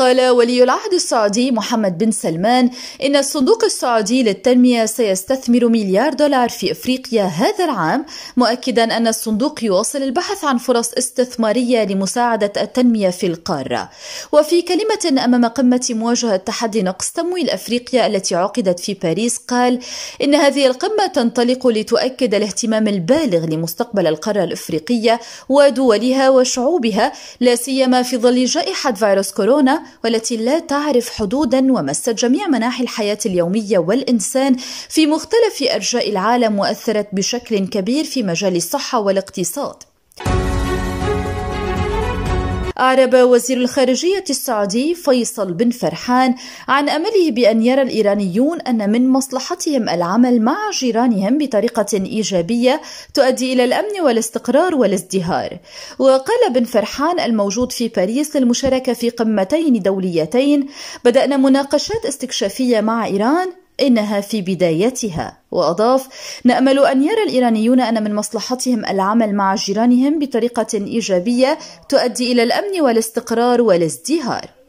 قال ولي العهد السعودي محمد بن سلمان إن الصندوق السعودي للتنمية سيستثمر مليار دولار في إفريقيا هذا العام مؤكدا أن الصندوق يواصل البحث عن فرص استثمارية لمساعدة التنمية في القارة وفي كلمة أمام قمة مواجهة تحدي نقص تمويل أفريقيا التي عقدت في باريس قال إن هذه القمة تنطلق لتؤكد الاهتمام البالغ لمستقبل القارة الإفريقية ودولها وشعوبها لا سيما في ظل جائحة فيروس كورونا والتي لا تعرف حدودا ومست جميع مناحي الحياة اليومية والإنسان في مختلف أرجاء العالم وأثرت بشكل كبير في مجال الصحة والاقتصاد أعرب وزير الخارجية السعودي فيصل بن فرحان عن أمله بأن يرى الإيرانيون أن من مصلحتهم العمل مع جيرانهم بطريقة إيجابية تؤدي إلى الأمن والاستقرار والازدهار وقال بن فرحان الموجود في باريس للمشاركة في قمتين دوليتين بدأنا مناقشات استكشافية مع إيران إنها في بدايتها وأضاف نأمل أن يرى الإيرانيون أن من مصلحتهم العمل مع جيرانهم بطريقة إيجابية تؤدي إلى الأمن والاستقرار والازدهار